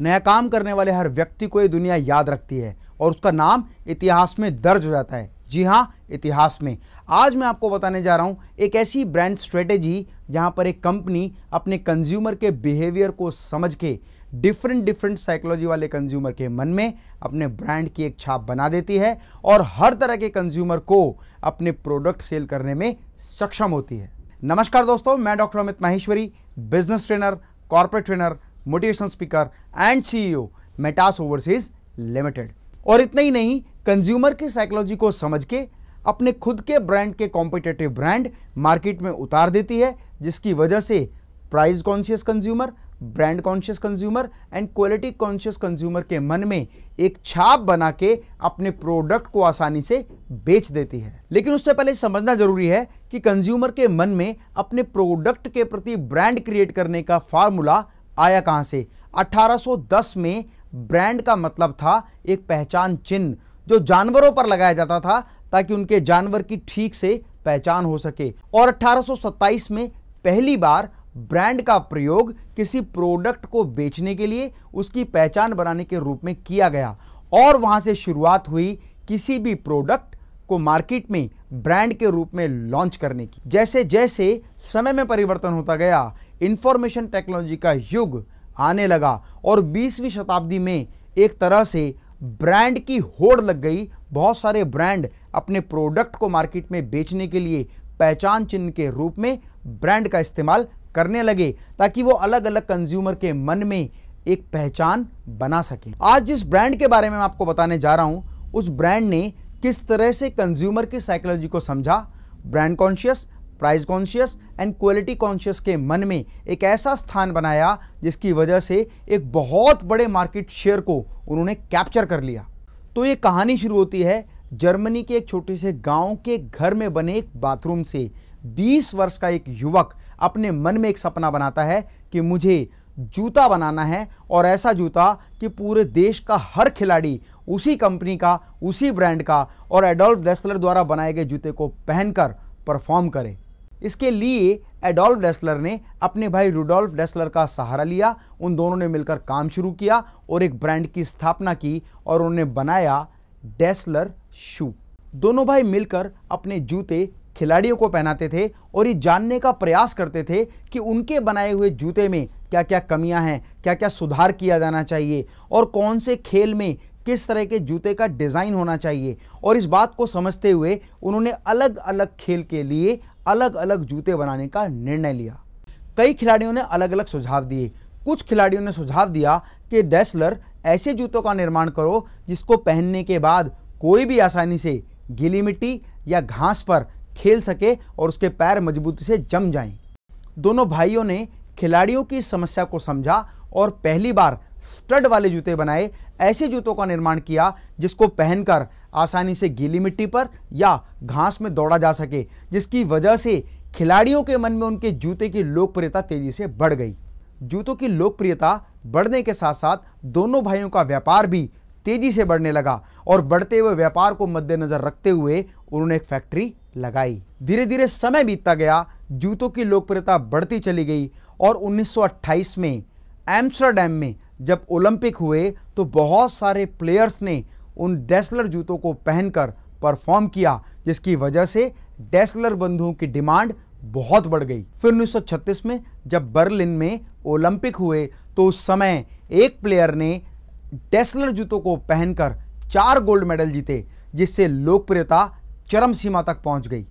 नया काम करने वाले हर व्यक्ति को ये दुनिया याद रखती है और उसका नाम इतिहास में दर्ज हो जाता है जी हाँ इतिहास में आज मैं आपको बताने जा रहा हूँ एक ऐसी ब्रांड स्ट्रेटेजी जहाँ पर एक कंपनी अपने कंज्यूमर के बिहेवियर को समझ के डिफरेंट डिफरेंट साइकोलॉजी वाले कंज्यूमर के मन में अपने ब्रांड की एक छाप बना देती है और हर तरह के कंज्यूमर को अपने प्रोडक्ट सेल करने में सक्षम होती है नमस्कार दोस्तों मैं doctor Amit Maheshwari business trainer corporate trainer motivational speaker and CEO Metas overseas limited और इतना ही नहीं कंज्यूमर की साइकोलॉजी को समझ के अपने खुद के ब्रांड के कॉम्पिटेटिव ब्रांड मार्केट में उतार देती है जिसकी वजह से price conscious consumer brand conscious consumer and quality conscious consumer के मन में एक छाप बना के अपने प्रोडक्ट को आसानी से बेच देती है लेकिन उससे पहले समझना जरूरी है कि कंज्यूमर के मन में अपने प्रोडक्ट के प्रति ब्रांड क्रिएट करने का फार्मूला आया कहाँ से 1810 में ब्रांड का मतलब था एक पहचान चिन्ह जो जानवरों पर लगाया जाता था ताकि उनके जानवर की ठीक से पहचान हो सके और 1827 में पहली बार ब्रांड का प्रयोग किसी प्रोडक्ट को बेचने के लिए उसकी पहचान बनाने के रूप में किया गया और वहाँ से शुरुआत हुई किसी भी प्रोडक्ट को मार्केट में ब्रांड के रूप में लॉन्च करने की जैसे जैसे समय में परिवर्तन होता गया इंफॉर्मेशन टेक्नोलॉजी का युग आने लगा और 20वीं शताब्दी में एक तरह से ब्रांड की होड़ लग गई बहुत सारे ब्रांड अपने प्रोडक्ट को मार्केट में बेचने के लिए पहचान चिन्ह के रूप में ब्रांड का इस्तेमाल करने लगे ताकि वो अलग अलग कंज्यूमर के मन में एक पहचान बना सके आज जिस ब्रांड के बारे में मैं आपको बताने जा रहा हूं उस ब्रांड ने किस तरह से कंज्यूमर की साइकोलॉजी को समझा brand conscious price conscious and quality conscious के मन में एक ऐसा स्थान बनाया जिसकी वजह से एक बहुत बड़े मार्केट शेयर को उन्होंने कैप्चर कर लिया तो ये कहानी शुरू होती है जर्मनी के एक छोटे से गांव के घर में बने एक बाथरूम से 20 वर्ष का एक युवक अपने मन में एक सपना बनाता है कि मुझे जूता बनाना है और ऐसा जूता कि पूरे देश का हर खिलाड़ी उसी कंपनी का उसी ब्रांड का और एडोल्फ डेस्लर द्वारा बनाए गए जूते को पहनकर परफॉर्म करे इसके लिए एडोल्फ डेस्लर ने अपने भाई रूडोल्फ डेस्लर का सहारा लिया उन दोनों ने मिलकर काम शुरू किया और एक ब्रांड की स्थापना की और उन्होंने बनाया डेस्लर शू दोनों भाई मिलकर अपने जूते खिलाड़ियों को पहनाते थे और ये जानने का प्रयास करते थे कि उनके बनाए हुए जूते में क्या क्या कमियां हैं क्या क्या सुधार किया जाना चाहिए और कौन से खेल में किस तरह के जूते का डिज़ाइन होना चाहिए और इस बात को समझते हुए उन्होंने अलग अलग खेल के लिए अलग अलग जूते बनाने का निर्णय लिया कई खिलाड़ियों ने अलग अलग सुझाव दिए कुछ खिलाड़ियों ने सुझाव दिया कि डेस्लर ऐसे जूतों का निर्माण करो जिसको पहनने के बाद कोई भी आसानी से गीली मिट्टी या घास पर खेल सके और उसके पैर मजबूती से जम जाएं। दोनों भाइयों ने खिलाड़ियों की समस्या को समझा और पहली बार स्टड वाले जूते बनाए ऐसे जूतों का निर्माण किया जिसको पहनकर आसानी से गीली मिट्टी पर या घास में दौड़ा जा सके जिसकी वजह से खिलाड़ियों के मन में उनके जूते की लोकप्रियता तेजी से बढ़ गई जूतों की लोकप्रियता बढ़ने के साथ साथ दोनों भाइयों का व्यापार भी तेजी से बढ़ने लगा और बढ़ते हुए व्यापार को मद्देनजर रखते हुए उन्होंने एक फैक्ट्री लगाई धीरे धीरे समय बीतता गया जूतों की लोकप्रियता बढ़ती चली गई और 1928 में एम्स्टरडेम में जब ओलंपिक हुए तो बहुत सारे प्लेयर्स ने उन डेस्लर जूतों को पहनकर परफॉर्म किया जिसकी वजह से डेस्लर बंधुओं की डिमांड बहुत बढ़ गई फिर 1936 में जब बर्लिन में ओलंपिक हुए तो उस समय एक प्लेयर ने डेस्लर जूतों को पहनकर चार गोल्ड मेडल जीते जिससे लोकप्रियता चरम सीमा तक पहुंच गई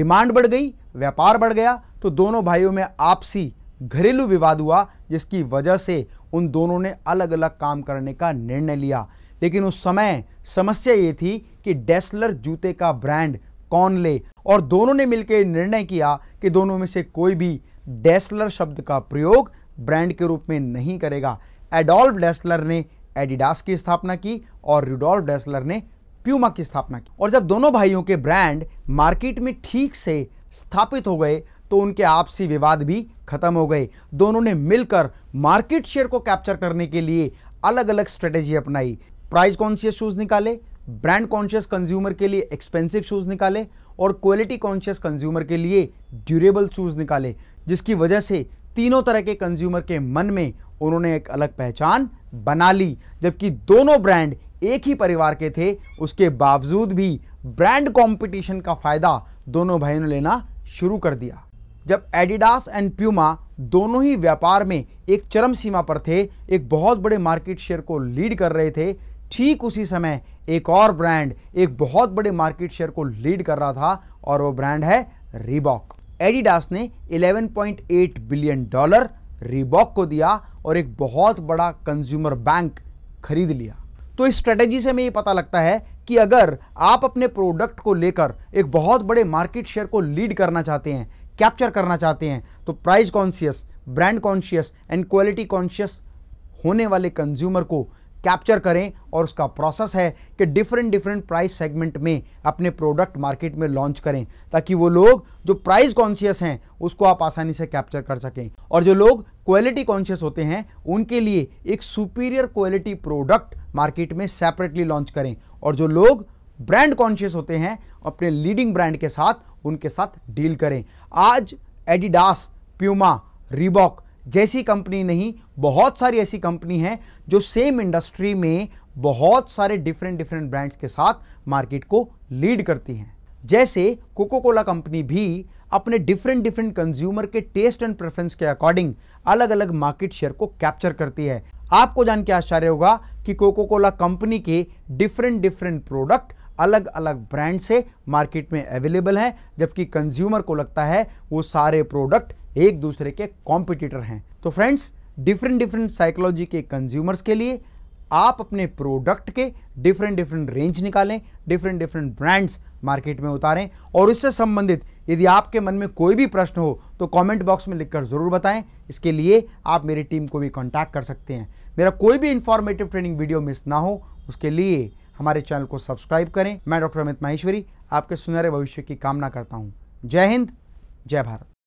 डिमांड बढ़ गई व्यापार बढ़ गया तो दोनों भाइयों में आपसी घरेलू विवाद हुआ जिसकी वजह से उन दोनों ने अलग अलग काम करने का निर्णय लिया लेकिन उस समय समस्या ये थी कि डेस्लर जूते का ब्रांड कौन ले और दोनों ने मिलकर निर्णय किया कि दोनों में से कोई भी डेस्लर शब्द का प्रयोग ब्रांड के रूप में नहीं करेगा एडोल्फ डेस्लर ने एडिडास की स्थापना की और रूडोल्फ डेस्लर ने प्यूमा की स्थापना की और जब दोनों भाइयों के ब्रांड मार्केट में ठीक से स्थापित हो गए तो उनके आपसी विवाद भी खत्म हो गए दोनों ने मिलकर मार्केट शेयर को कैप्चर करने के लिए अलग अलग स्ट्रेटेजी अपनाई प्राइस कॉन्शियस शूज़ निकाले ब्रांड कॉन्शियस कंज्यूमर के लिए एक्सपेंसिव शूज़ निकाले और क्वालिटी कॉन्शियस कंज्यूमर के लिए ड्यूरेबल शूज़ निकाले जिसकी वजह से तीनों तरह के कंज्यूमर के मन में उन्होंने एक अलग पहचान बना ली जबकि दोनों ब्रांड एक ही परिवार के थे उसके बावजूद भी ब्रांड कंपटीशन का फ़ायदा दोनों भाइयों ने लेना शुरू कर दिया जब एडिडास एंड प्यूमा दोनों ही व्यापार में एक चरम सीमा पर थे एक बहुत बड़े मार्केट शेयर को लीड कर रहे थे ठीक उसी समय एक और ब्रांड एक बहुत बड़े मार्केट शेयर को लीड कर रहा था और वो ब्रांड है रिबॉक एडिडास ने 11.8 बिलियन डॉलर रिबॉक को दिया और एक बहुत बड़ा कंज्यूमर बैंक खरीद लिया तो इस स्ट्रेटेजी से हमें ये पता लगता है कि अगर आप अपने प्रोडक्ट को लेकर एक बहुत बड़े मार्केट शेयर को लीड करना चाहते हैं कैप्चर करना चाहते हैं तो price conscious brand conscious and quality conscious होने वाले कंज्यूमर को कैप्चर करें और उसका प्रोसेस है कि डिफरेंट डिफरेंट प्राइस सेगमेंट में अपने प्रोडक्ट मार्केट में लॉन्च करें ताकि वो लोग जो प्राइस कॉन्शियस हैं उसको आप आसानी से कैप्चर कर सकें और जो लोग क्वालिटी कॉन्शियस होते हैं उनके लिए एक सुपीरियर क्वालिटी प्रोडक्ट मार्केट में सेपरेटली लॉन्च करें और जो लोग ब्रांड कॉन्शियस होते हैं अपने लीडिंग ब्रांड के साथ उनके साथ डील करें आज एडिडास प्यूमा रिबॉक जैसी कंपनी नहीं बहुत सारी ऐसी कंपनी हैं जो सेम इंडस्ट्री में बहुत सारे डिफरेंट डिफरेंट ब्रांड्स के साथ मार्केट को लीड करती हैं जैसे कोको कोला कंपनी भी अपने डिफरेंट डिफरेंट कंज्यूमर के टेस्ट एंड प्रेफरेंस के अकॉर्डिंग अलग अलग मार्केट शेयर को कैप्चर करती है आपको जान के आश्चर्य होगा कि कोको कोला कंपनी के डिफरेंट डिफरेंट प्रोडक्ट अलग अलग ब्रांड से मार्केट में अवेलेबल हैं जबकि कंज्यूमर को लगता है वो सारे प्रोडक्ट एक दूसरे के कॉम्पिटिटर हैं तो फ्रेंड्स डिफरेंट डिफरेंट साइकोलॉजी के कंज्यूमर्स के लिए आप अपने प्रोडक्ट के डिफरेंट डिफरेंट रेंज निकालें डिफरेंट डिफरेंट ब्रांड्स मार्केट में उतारें और इससे संबंधित यदि आपके मन में कोई भी प्रश्न हो तो कमेंट बॉक्स में लिखकर ज़रूर बताएं इसके लिए आप मेरी टीम को भी कांटेक्ट कर सकते हैं मेरा कोई भी इंफॉर्मेटिव ट्रेनिंग वीडियो मिस ना हो उसके लिए हमारे चैनल को सब्सक्राइब करें मैं डॉक्टर अमित माहेश्वरी आपके सुनहरे भविष्य की कामना करता हूँ जय हिंद जय भारत